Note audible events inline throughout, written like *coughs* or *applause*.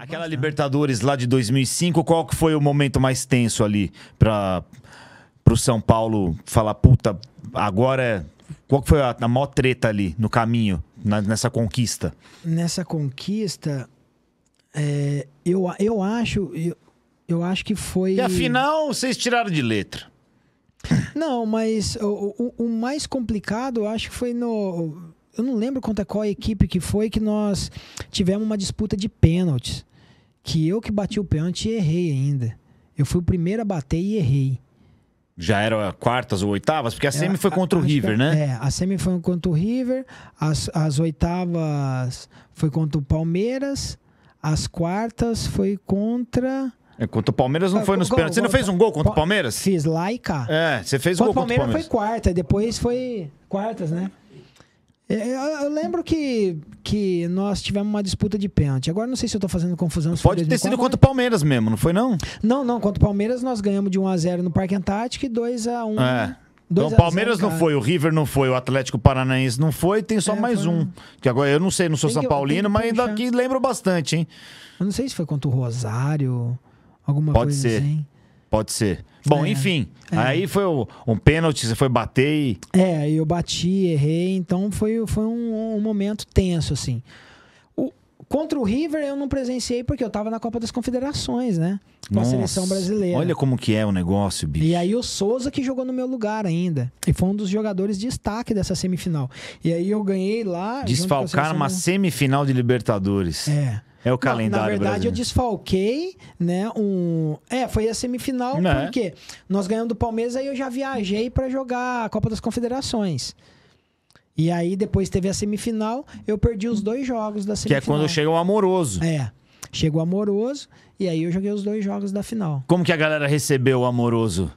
Aquela Libertadores lá de 2005, qual que foi o momento mais tenso ali para o São Paulo falar, puta, agora é... Qual que foi a, a maior treta ali no caminho, na, nessa conquista? Nessa conquista, é, eu, eu acho... Eu, eu acho que foi... E afinal, vocês tiraram de letra. Não, mas o, o, o, mais complicado, eu acho que foi no. Eu não lembro contra qual equipe que foi que nós tivemos uma disputa de pênaltis que eu que bati o pênalti e errei ainda. Eu fui o primeiro a bater e errei. Já era quartas ou oitavas? Porque a semi é, foi contra o River, é, né? É, a semi foi contra o River, as, as oitavas foi contra o Palmeiras, as quartas foi contra. É, contra o Palmeiras não ah, foi nos pênaltis. Você não fez um gol contra o Palmeiras? Fiz lá e cá. É, você fez um gol contra o Palmeiras. Palmeiras foi quarta, depois foi quartas, né? É, eu, lembro que, que nós tivemos uma disputa de pênalti. Agora não sei se eu estou fazendo confusão. Pode ter sido contra o né? Palmeiras mesmo, não foi não? Não, não. Contra o Palmeiras nós ganhamos de 1x0 no Parque Antártico e 2x1. É. Né? Então o Palmeiras 0, não foi, o River não foi, o Atlético Paranaense não foi, tem só é, mais foi... um. Que agora eu não sei, não sou tem São Paulino, mas ainda aqui lembro bastante, hein? Eu não sei se foi contra o Rosário, alguma Pode coisa ser. assim. Pode ser. Bom, é, enfim. É. Aí foi um pênalti, você foi bater e. É, eu bati, errei, então foi, foi um, um momento tenso, assim. O, contra o River eu não presenciei porque eu estava na Copa das Confederações, né? Com Nossa, a seleção brasileira. Olha como que é o negócio, bicho. E aí o Souza que jogou no meu lugar ainda. E foi um dos jogadores de destaque dessa semifinal. E aí eu ganhei lá. Desfalcar uma semifinal de Libertadores. É. É o calendário. na verdade, eu desfalquei, né? Um... É, foi a semifinal, né? porque nós ganhamos do Palmeiras, aí eu já viajei para jogar a Copa das Confederações. E aí depois teve a semifinal, eu perdi os dois jogos da semifinal. Que é quando chega o amoroso. É. Chegou amoroso e aí eu joguei os dois jogos da final. Como que a galera recebeu o amoroso?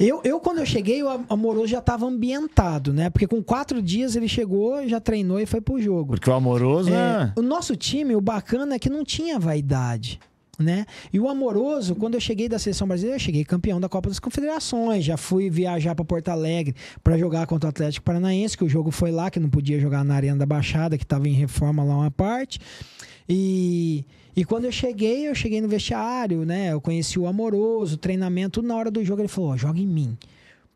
Eu, eu quando eu cheguei, o Amoroso já estava ambientado, né? Porque com quatro dias ele chegou, já treinou e foi pro jogo. Porque o Amoroso é... é- o nosso time, o bacana é que não tinha vaidade né? E o amoroso, quando eu cheguei da seleção brasileira, eu cheguei campeão da Copa das Confederações, já fui viajar para Porto Alegre para jogar contra o Atlético Paranaense, que o jogo foi lá, que não podia jogar na Arena da Baixada, que estava em reforma lá uma parte. E e quando eu cheguei, eu cheguei no vestiário, né? Eu conheci o amoroso, treinamento. Na hora do jogo, ele falou: oh, joga em mim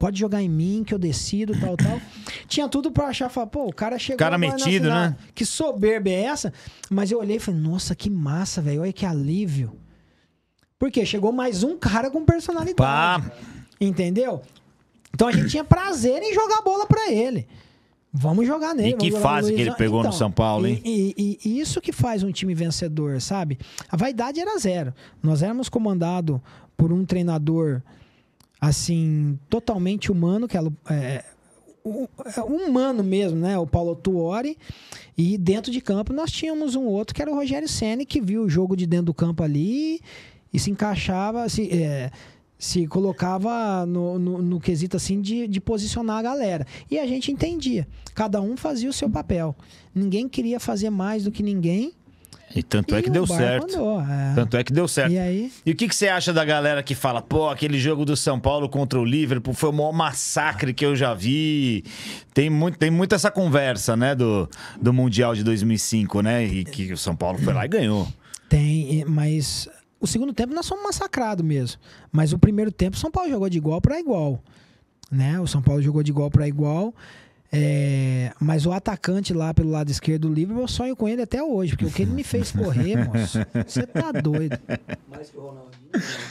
pode jogar em mim que eu decido, tal, tal. *laughs* Tinha tudo para achar, falar, pô, o cara chegou. Cara metido, né? Que soberba é essa? Mas eu olhei e falei, nossa, que massa, velho. Olha que alívio. Porque chegou mais um cara com personalidade. Pá. Entendeu? Então a gente tinha prazer em jogar bola para ele. Vamos jogar nele. E que fase que ele pegou então, no São Paulo, hein? E, e, e, isso que faz um time vencedor, sabe? A vaidade era zero. Nós éramos comandado por um treinador assim, totalmente humano, que ela é, é, é humano mesmo, né? O Paulo Tuori. E dentro de campo nós tínhamos um outro que era o Rogério Senna, que viu o jogo de dentro do campo ali e se encaixava, se, é, se colocava no, no, no, quesito assim de, de posicionar a galera. E a gente entendia. Cada um fazia o seu papel. Ninguém queria fazer mais do que ninguém. E tanto e é que deu certo. Mandou, é. Tanto é que deu certo. E aí? E o que, que você acha da galera que fala, pô, aquele jogo do São Paulo contra o Liverpool foi o maior massacre que eu já vi. Tem muito, tem muito essa conversa, né, do, do Mundial de 2005, né? E que o São Paulo foi lá e ganhou. Tem, mas o segundo tempo nós é somos massacrados mesmo. Mas o primeiro tempo o São Paulo jogou de igual para igual. Né? O São Paulo jogou de igual para igual. É, mas o atacante lá pelo lado esquerdo do Liverpool, eu sonho com ele até hoje, porque o que ele me fez correr, moço, você tá doido. Mais que o Ronaldinho.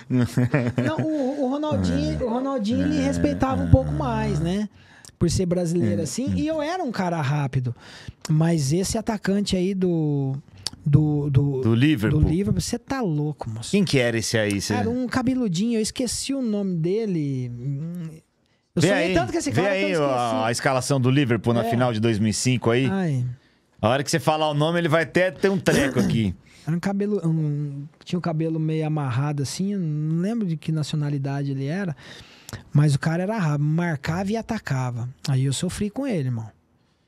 *laughs* Não, o, o Ronaldinho, é. o Ronaldinho ele é. respeitava um pouco mais, né? Por ser brasileiro é. assim, e eu era um cara rápido. Mas esse atacante aí do do, do, do Liverpool. Do Liverpool. Você tá louco, moço. Quem que era esse aí? Cê... Era um cabeludinho, eu esqueci o nome dele. Eu vê aí, tanto que esse cara. Vê aí a, a, escalação do Liverpool é. na final de 2005 aí. Ai. A hora que você falar o nome, ele vai até ter um treco aqui. *coughs* Era um cabelo. Um, tinha o um cabelo meio amarrado assim, não lembro de que nacionalidade ele era. Mas o cara era rápido, marcava e atacava. Aí eu sofri com ele, irmão.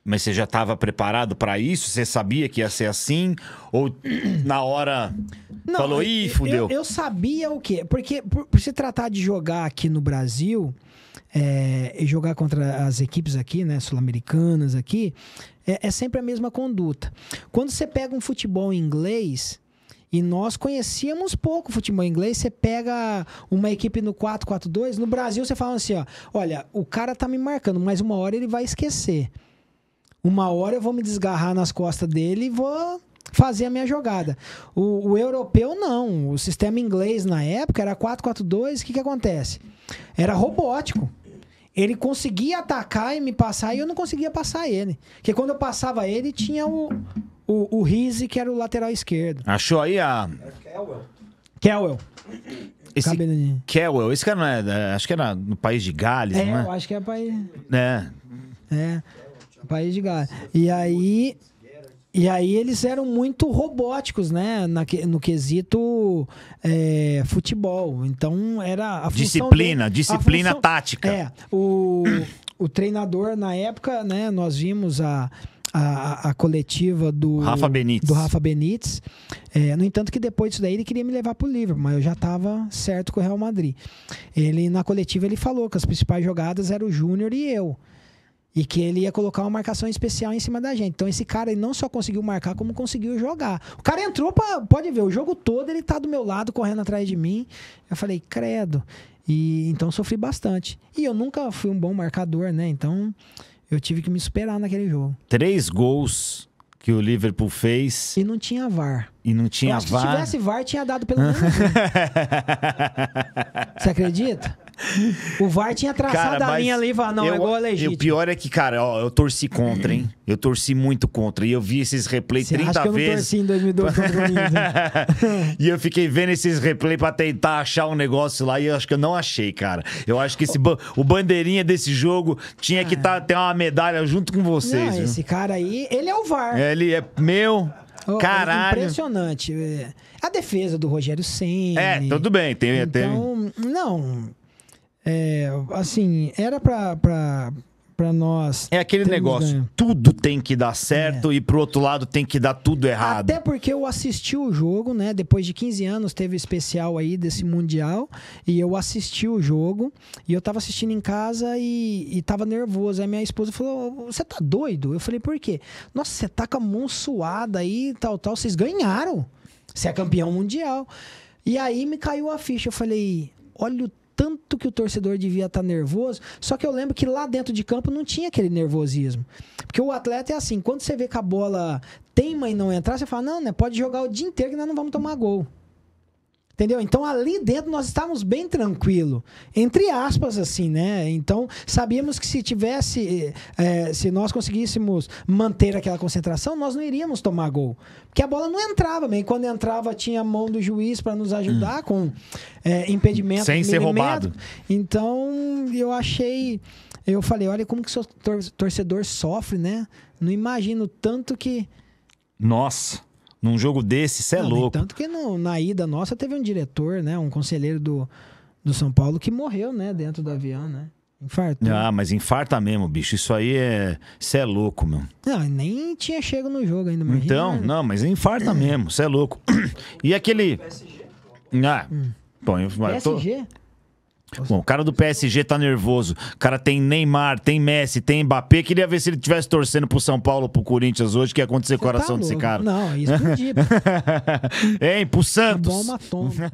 Mas você já estava preparado para isso? Você sabia que ia ser assim? Ou na hora Não, falou, ih, fudeu? Eu, eu, sabia o quê? Porque por, por, se tratar de jogar aqui no Brasil, é, e jogar contra as equipes aqui, né, sul-americanas aqui, é, é sempre a mesma conduta. Quando você pega um futebol inglês, e nós conhecíamos pouco futebol inglês. Você pega uma equipe no 4-4-2, no Brasil você fala assim: ó, olha, o cara tá me marcando, mas uma hora ele vai esquecer. Uma hora eu vou me desgarrar nas costas dele e vou fazer a minha jogada. O, o, europeu não. O sistema inglês na época era 4-4-2. O que, que acontece? Era robótico. Ele conseguia atacar e me passar e eu não conseguia passar ele. Porque quando eu passava ele, tinha o, o, o Rizzi, que era o lateral esquerdo. Achou aí a. Kelwell. Kelwell. Esse Kelwell, esse cara não é. Acho que era no país de Gales, é, não é? Eu acho que é país. É. É país de Gales. E aí. E aí eles eram muito robóticos, né? Na, no quesito é, futebol. Então era a Disciplina, dele, disciplina a função, tática. É. O, o treinador, na época, né? Nós vimos a. A, a, coletiva do Rafa Benítez. Do Rafa Benítez. É, no entanto, que depois disso daí ele queria me levar para o Liverpool, mas eu já estava certo com o Real Madrid. Ele na coletiva ele falou que as principais jogadas eram o Júnior e eu. E que ele ia colocar uma marcação especial em cima da gente. Então esse cara ele não só conseguiu marcar, como conseguiu jogar. O cara entrou pra. Pode ver, o jogo todo ele tá do meu lado, correndo atrás de mim. Eu falei, credo. E então sofri bastante. E eu nunca fui um bom marcador, né? Então eu tive que me superar naquele jogo. Três gols que o Liverpool fez. E não tinha VAR. E não tinha VAR. Se tivesse VAR, tinha dado pelo menos. *laughs* Você acredita? O VAR tinha traçado cara, a linha ali e falou, não, eu, é gol legítimo. E o pior é que, cara, ó, eu torci contra, hein? Eu torci muito contra. E eu vi esses replays 30 acha que vezes. Eu não torci em 2012 contra o Corinthians. *laughs* e eu fiquei vendo esses replays pra tentar achar um negócio lá e eu acho que eu não achei, cara. Eu acho que esse ba o bandeirinha desse jogo tinha que tá, ter uma medalha junto com vocês. Não, esse cara aí, ele é o VAR. É, ele é meu. Oh, Caralho. É impressionante. A defesa do Rogério Senna. É, tudo bem. Tem, então, tem... não é, assim, era pra, pra, pra nós. É aquele negócio: ganho. tudo tem que dar certo é. e pro outro lado tem que dar tudo errado. Até porque eu assisti o jogo, né? Depois de 15 anos teve especial aí desse Mundial e eu assisti o jogo e eu tava assistindo em casa e, e tava nervoso. Aí minha esposa falou: Você tá doido? Eu falei: Por quê? Nossa, você tá com a mão suada aí tal, tal. Vocês ganharam. Você é campeão mundial. E aí me caiu a ficha. Eu falei: Olha o tanto que o torcedor devia estar tá nervoso. Só que eu lembro que lá dentro de campo não tinha aquele nervosismo. Porque o atleta é assim, quando você vê que a bola teima e não entrar, você fala, não, né? Pode jogar o dia inteiro que nós não vamos tomar gol. Entendeu? Então ali dentro nós estávamos bem tranquilo, entre aspas assim, né? Então sabíamos que se tivesse, é, se nós conseguíssemos manter aquela concentração, nós não iríamos tomar gol, porque a bola não entrava, bem. Né? quando entrava tinha a mão do juiz para nos ajudar hum. com é, impedimento sem ser roubado. Então eu achei, eu falei, olha como que seu torcedor sofre, né? Não imagino tanto que nossa. Num jogo desse, você é não, louco. Tanto que no, na ida nossa teve um diretor, né? Um conselheiro do, do São Paulo que morreu, né? Dentro do avião, né? infarto Ah, mas infarta mesmo, bicho. Isso aí é. Você é louco, meu. Não, nem tinha chego no jogo ainda, imagina. Então, não, mas infarta mesmo. Você é louco. *clears throat* E aquele. PSG, ah, hum. bom, eu, PSG? Bom, o cara do PSG tá nervoso. O cara tem Neymar, tem Messi, tem Mbappé. Queria ver se ele tivesse torcendo pro São Paulo, pro Corinthians hoje, que ia acontecer com o tá coração tá desse cara. Não, isso *laughs* é, é Hein, pro Santos. Bom, *laughs*